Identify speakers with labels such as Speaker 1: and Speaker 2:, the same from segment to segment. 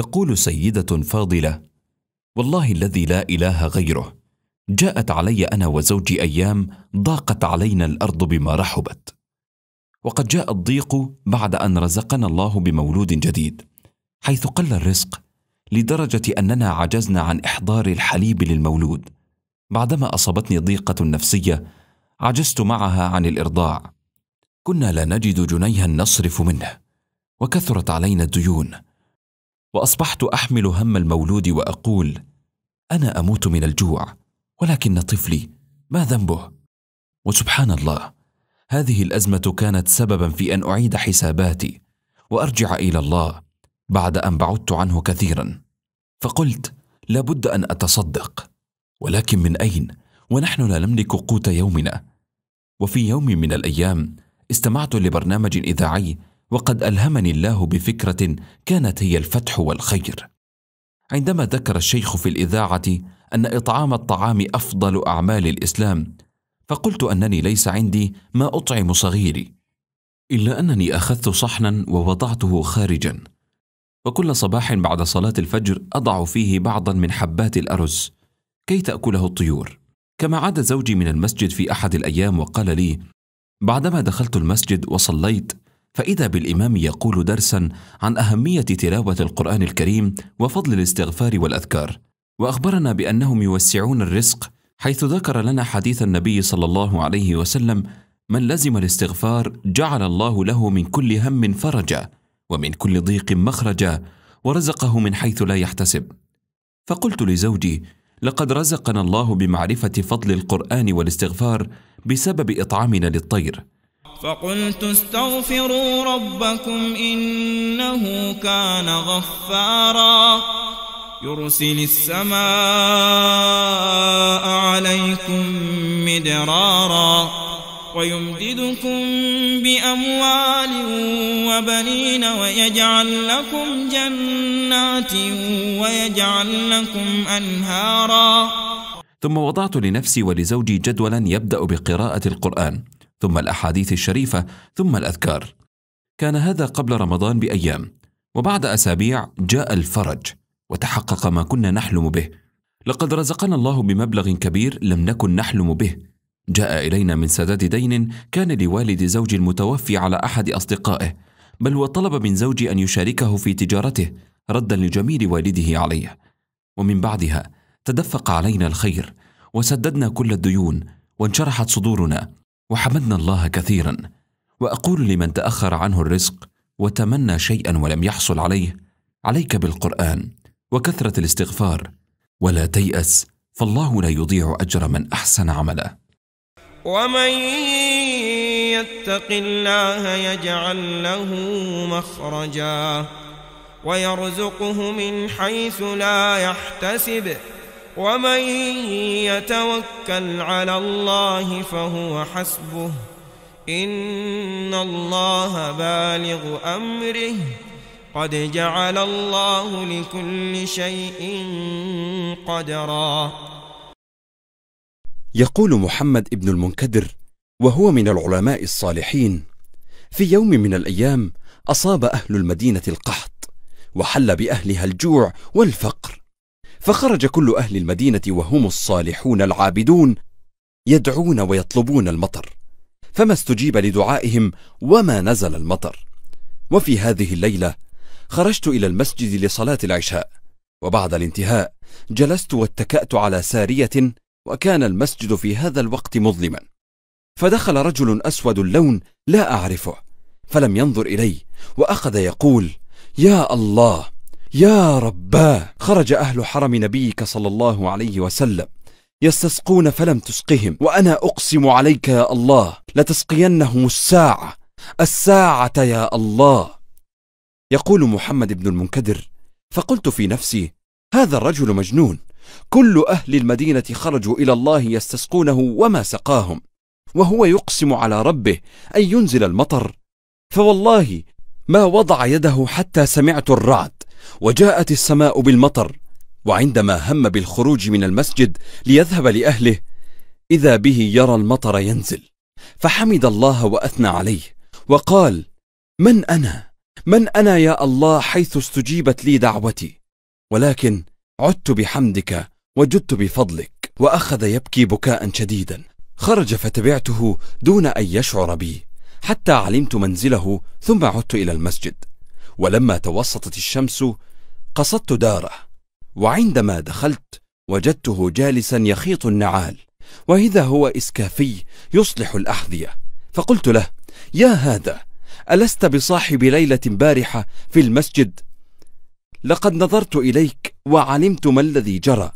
Speaker 1: تقول سيدة فاضلة: والله الذي لا إله غيره، جاءت علي أنا وزوجي أيام ضاقت علينا الأرض بما رحبت. وقد جاء الضيق بعد أن رزقنا الله بمولود جديد، حيث قل الرزق لدرجة أننا عجزنا عن إحضار الحليب للمولود. بعدما أصابتني ضيقة نفسية، عجزت معها عن الإرضاع. كنا لا نجد جنيها نصرف منه، وكثرت علينا الديون واصبحت احمل هم المولود واقول انا اموت من الجوع ولكن طفلي ما ذنبه وسبحان الله هذه الازمه كانت سببا في ان اعيد حساباتي وارجع الى الله بعد ان بعدت عنه كثيرا فقلت لابد ان اتصدق ولكن من اين ونحن لا نملك قوت يومنا وفي يوم من الايام استمعت لبرنامج اذاعي وقد الهمني الله بفكره كانت هي الفتح والخير عندما ذكر الشيخ في الاذاعه ان اطعام الطعام افضل اعمال الاسلام فقلت انني ليس عندي ما اطعم صغيري الا انني اخذت صحنا ووضعته خارجا وكل صباح بعد صلاه الفجر اضع فيه بعضا من حبات الارز كي تاكله الطيور كما عاد زوجي من المسجد في احد الايام وقال لي بعدما دخلت المسجد وصليت فإذا بالإمام يقول درسا عن أهمية تلاوة القرآن الكريم وفضل الاستغفار والأذكار، وأخبرنا بأنهم يوسعون الرزق حيث ذكر لنا حديث النبي صلى الله عليه وسلم: من لزم الاستغفار جعل الله له من كل هم فرجا، ومن كل ضيق مخرجا، ورزقه من حيث لا يحتسب. فقلت لزوجي: لقد رزقنا الله بمعرفة فضل القرآن والاستغفار بسبب إطعامنا للطير.
Speaker 2: فقلت استغفروا ربكم إنه كان غفارا يرسل السماء عليكم مدرارا ويمددكم بأموال وبنين ويجعل لكم جنات ويجعل لكم أنهاراً
Speaker 1: ثم وضعت لنفسي ولزوجي جدولا يبدا بقراءه القران ثم الاحاديث الشريفه ثم الاذكار كان هذا قبل رمضان بايام وبعد اسابيع جاء الفرج وتحقق ما كنا نحلم به لقد رزقنا الله بمبلغ كبير لم نكن نحلم به جاء الينا من سداد دين كان لوالد زوجي المتوفي على احد اصدقائه بل وطلب من زوجي ان يشاركه في تجارته ردا لجميل والده عليه ومن بعدها تدفق علينا الخير وسددنا كل الديون وانشرحت صدورنا وحمدنا الله كثيرا واقول لمن تاخر عنه الرزق وتمنى شيئا ولم يحصل عليه عليك بالقران وكثره الاستغفار ولا تياس فالله لا يضيع اجر من احسن عمله
Speaker 2: ومن يتق الله يجعل له مخرجا ويرزقه من حيث لا يحتسب ومن يتوكل على الله فهو حسبه إن الله بالغ أمره قد جعل الله لكل شيء قدرا
Speaker 1: يقول محمد ابن المنكدر وهو من العلماء الصالحين في يوم من الأيام أصاب أهل المدينة القحط وحل بأهلها الجوع والفقر فخرج كل أهل المدينة وهم الصالحون العابدون يدعون ويطلبون المطر فما استجيب لدعائهم وما نزل المطر وفي هذه الليلة خرجت إلى المسجد لصلاة العشاء وبعد الانتهاء جلست واتكأت على سارية وكان المسجد في هذا الوقت مظلما فدخل رجل أسود اللون لا أعرفه فلم ينظر إلي وأخذ يقول يا الله يا رباه خرج أهل حرم نبيك صلى الله عليه وسلم يستسقون فلم تسقهم وأنا أقسم عليك يا الله لتسقينهم الساعة الساعة يا الله يقول محمد بن المنكدر فقلت في نفسي هذا الرجل مجنون كل أهل المدينة خرجوا إلى الله يستسقونه وما سقاهم وهو يقسم على ربه أن ينزل المطر فوالله ما وضع يده حتى سمعت الرعد وجاءت السماء بالمطر وعندما هم بالخروج من المسجد ليذهب لأهله إذا به يرى المطر ينزل فحمد الله وأثنى عليه وقال من أنا؟ من أنا يا الله حيث استجيبت لي دعوتي ولكن عدت بحمدك وجدت بفضلك وأخذ يبكي بكاء شديدا خرج فتبعته دون أن يشعر بي حتى علمت منزله ثم عدت إلى المسجد ولما توسطت الشمس قصدت داره وعندما دخلت وجدته جالسا يخيط النعال وإذا هو إسكافي يصلح الأحذية فقلت له يا هذا ألست بصاحب ليلة بارحة في المسجد؟ لقد نظرت إليك وعلمت ما الذي جرى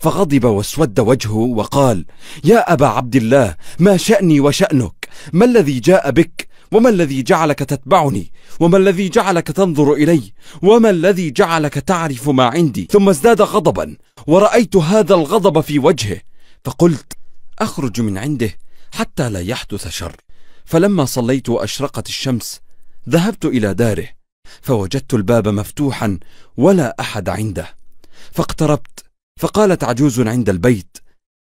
Speaker 1: فغضب واسود وجهه وقال يا أبا عبد الله ما شأني وشأنك ما الذي جاء بك وما الذي جعلك تتبعني وما الذي جعلك تنظر إلي وما الذي جعلك تعرف ما عندي ثم ازداد غضبا ورأيت هذا الغضب في وجهه فقلت أخرج من عنده حتى لا يحدث شر فلما صليت وأشرقت الشمس ذهبت إلى داره فوجدت الباب مفتوحا ولا أحد عنده فاقتربت فقالت عجوز عند البيت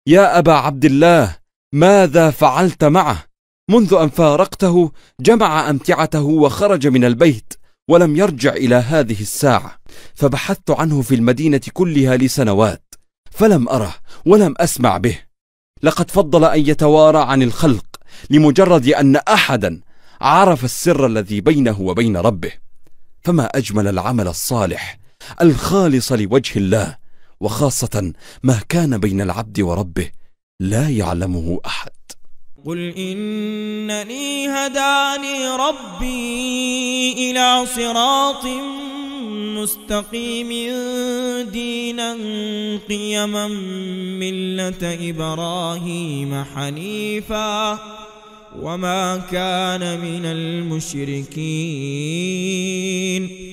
Speaker 1: يا أبا عبد الله ماذا فعلت معه منذ أن فارقته جمع أمتعته وخرج من البيت ولم يرجع إلى هذه الساعة فبحثت عنه في المدينة كلها لسنوات فلم أره ولم أسمع به لقد فضل أن يتوارى عن الخلق لمجرد أن أحدا عرف السر الذي بينه وبين ربه فما أجمل العمل الصالح الخالص لوجه الله وخاصة ما كان بين العبد وربه لا يعلمه أحد
Speaker 2: قل إنني هداني ربي إلى صراط مستقيم دينا قيما ملة إبراهيم حنيفا وما كان من المشركين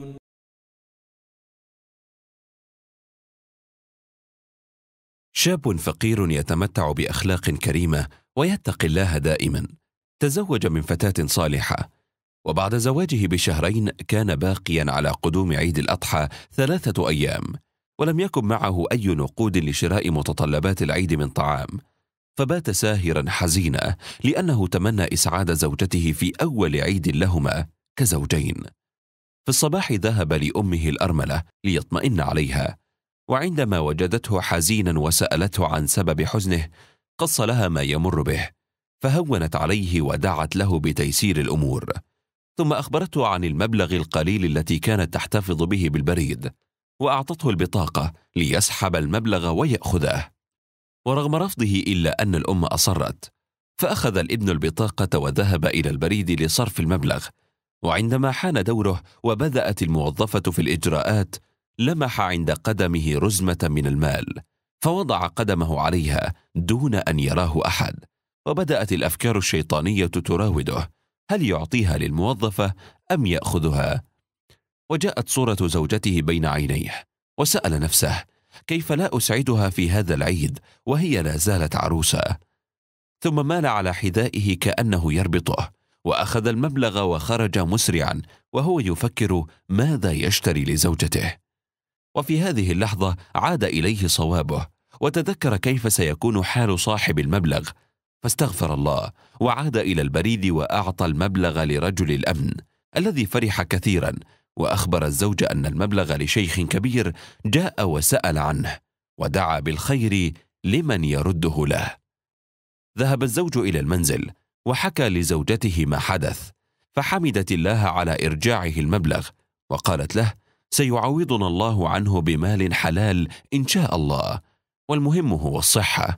Speaker 1: شاب فقير يتمتع باخلاق كريمه ويتقي الله دائما تزوج من فتاه صالحه وبعد زواجه بشهرين كان باقيا على قدوم عيد الاضحى ثلاثه ايام ولم يكن معه اي نقود لشراء متطلبات العيد من طعام فبات ساهرا حزينا لانه تمنى اسعاد زوجته في اول عيد لهما كزوجين في الصباح ذهب لامه الارمله ليطمئن عليها وعندما وجدته حزينا وسالته عن سبب حزنه قص لها ما يمر به فهونت عليه ودعت له بتيسير الامور ثم اخبرته عن المبلغ القليل التي كانت تحتفظ به بالبريد واعطته البطاقه ليسحب المبلغ وياخذه ورغم رفضه الا ان الام اصرت فاخذ الابن البطاقه وذهب الى البريد لصرف المبلغ وعندما حان دوره وبدات الموظفه في الاجراءات لمح عند قدمه رزمه من المال فوضع قدمه عليها دون ان يراه احد وبدات الافكار الشيطانيه تراوده هل يعطيها للموظفه ام ياخذها وجاءت صوره زوجته بين عينيه وسال نفسه كيف لا اسعدها في هذا العيد وهي لا زالت عروسه ثم مال على حذائه كانه يربطه واخذ المبلغ وخرج مسرعا وهو يفكر ماذا يشتري لزوجته وفي هذه اللحظة عاد إليه صوابه وتذكر كيف سيكون حال صاحب المبلغ فاستغفر الله وعاد إلى البريد وأعطى المبلغ لرجل الأمن الذي فرح كثيرا وأخبر الزوج أن المبلغ لشيخ كبير جاء وسأل عنه ودعا بالخير لمن يرده له ذهب الزوج إلى المنزل وحكى لزوجته ما حدث فحمدت الله على إرجاعه المبلغ وقالت له سيعوضنا الله عنه بمال حلال ان شاء الله والمهم هو الصحه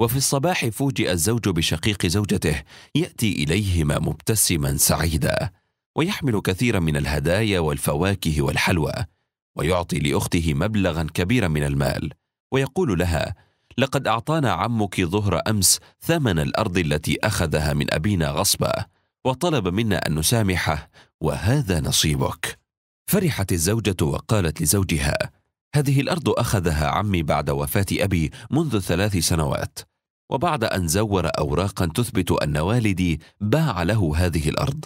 Speaker 1: وفي الصباح فوجئ الزوج بشقيق زوجته ياتي اليهما مبتسما سعيدا ويحمل كثيرا من الهدايا والفواكه والحلوى ويعطي لاخته مبلغا كبيرا من المال ويقول لها لقد اعطانا عمك ظهر امس ثمن الارض التي اخذها من ابينا غصبا وطلب منا ان نسامحه وهذا نصيبك فرحت الزوجة وقالت لزوجها: هذه الأرض أخذها عمي بعد وفاة أبي منذ ثلاث سنوات، وبعد أن زور أوراقا تثبت أن والدي باع له هذه الأرض،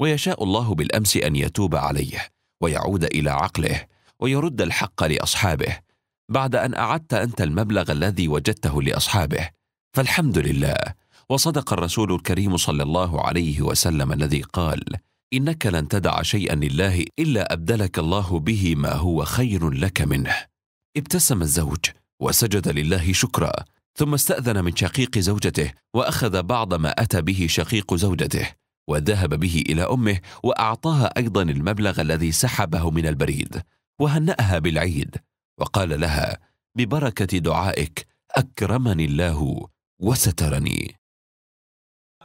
Speaker 1: ويشاء الله بالأمس أن يتوب عليه، ويعود إلى عقله، ويرد الحق لأصحابه، بعد أن أعدت أنت المبلغ الذي وجدته لأصحابه، فالحمد لله، وصدق الرسول الكريم صلى الله عليه وسلم الذي قال: انك لن تدع شيئا لله الا ابدلك الله به ما هو خير لك منه ابتسم الزوج وسجد لله شكرا ثم استاذن من شقيق زوجته واخذ بعض ما اتى به شقيق زوجته وذهب به الى امه واعطاها ايضا المبلغ الذي سحبه من البريد وهنأها بالعيد وقال لها ببركه دعائك اكرمني الله وسترني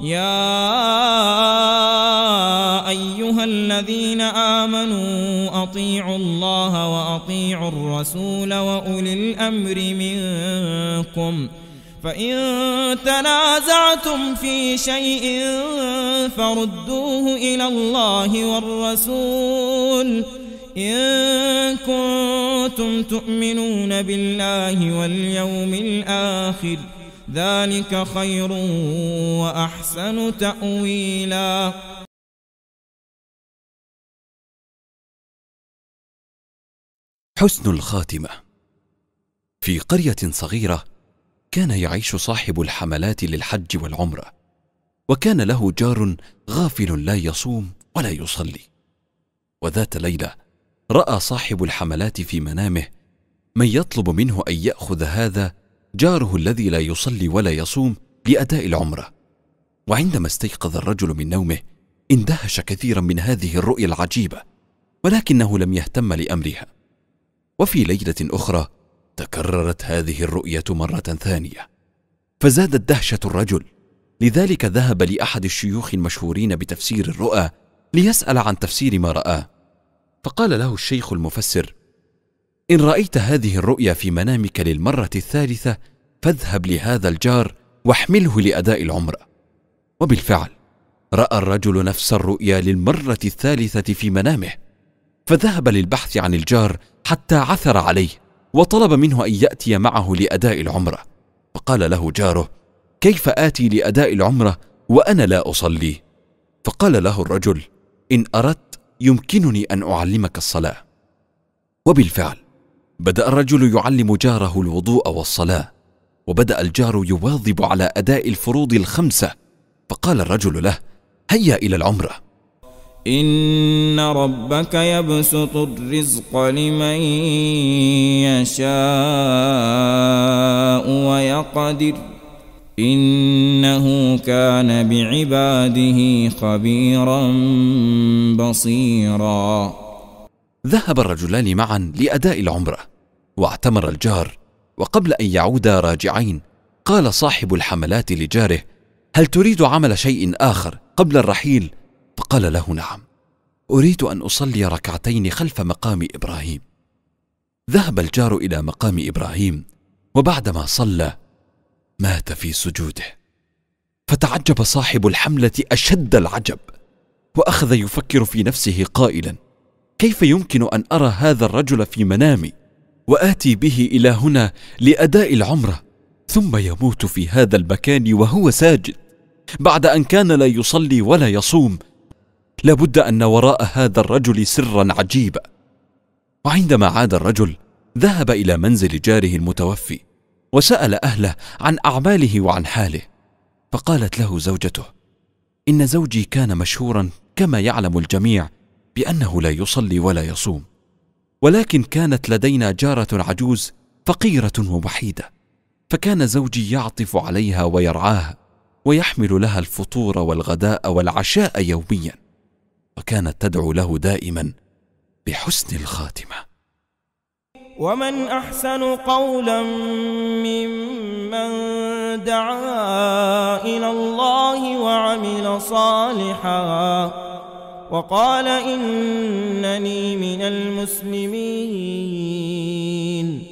Speaker 2: يا أيها الذين آمنوا أطيعوا الله وأطيعوا الرسول وأولي الأمر منكم فإن تنازعتم في شيء فردوه إلى الله والرسول إن كنتم تؤمنون بالله واليوم الآخر ۖ ذلك خير وأحسن تأويلا
Speaker 1: حسن الخاتمة في قرية صغيرة كان يعيش صاحب الحملات للحج والعمرة وكان له جار غافل لا يصوم ولا يصلي وذات ليلة رأى صاحب الحملات في منامه من يطلب منه أن يأخذ هذا جاره الذي لا يصلي ولا يصوم لاداء العمره وعندما استيقظ الرجل من نومه اندهش كثيرا من هذه الرؤيا العجيبه ولكنه لم يهتم لامرها وفي ليله اخرى تكررت هذه الرؤيه مره ثانيه فزادت دهشه الرجل لذلك ذهب لاحد الشيوخ المشهورين بتفسير الرؤى ليسال عن تفسير ما راه فقال له الشيخ المفسر ان رايت هذه الرؤيا في منامك للمره الثالثه فاذهب لهذا الجار واحمله لاداء العمره وبالفعل راى الرجل نفس الرؤيا للمره الثالثه في منامه فذهب للبحث عن الجار حتى عثر عليه وطلب منه ان ياتي معه لاداء العمره فقال له جاره كيف اتي لاداء العمره وانا لا اصلي فقال له الرجل ان اردت يمكنني ان اعلمك الصلاه وبالفعل بدا الرجل يعلم جاره الوضوء والصلاه وبدا الجار يواظب على اداء الفروض الخمسه فقال الرجل له هيا الى العمره
Speaker 2: ان ربك يبسط الرزق لمن يشاء ويقدر انه كان بعباده
Speaker 1: خبيرا بصيرا ذهب الرجلان معا لاداء العمره واعتمر الجار وقبل ان يعودا راجعين قال صاحب الحملات لجاره هل تريد عمل شيء اخر قبل الرحيل فقال له نعم اريد ان اصلي ركعتين خلف مقام ابراهيم ذهب الجار الى مقام ابراهيم وبعدما صلى مات في سجوده فتعجب صاحب الحمله اشد العجب واخذ يفكر في نفسه قائلا كيف يمكن ان ارى هذا الرجل في منامي واتي به الى هنا لاداء العمره ثم يموت في هذا المكان وهو ساجد بعد ان كان لا يصلي ولا يصوم لابد ان وراء هذا الرجل سرا عجيبا وعندما عاد الرجل ذهب الى منزل جاره المتوفي وسال اهله عن اعماله وعن حاله فقالت له زوجته ان زوجي كان مشهورا كما يعلم الجميع بانه لا يصلي ولا يصوم ولكن كانت لدينا جاره عجوز فقيره ووحيده فكان زوجي يعطف عليها ويرعاها ويحمل لها الفطور والغداء والعشاء يوميا وكانت تدعو له دائما بحسن الخاتمه
Speaker 2: ومن احسن قولا ممن دعا الى الله وعمل صالحا وقال إنني من المسلمين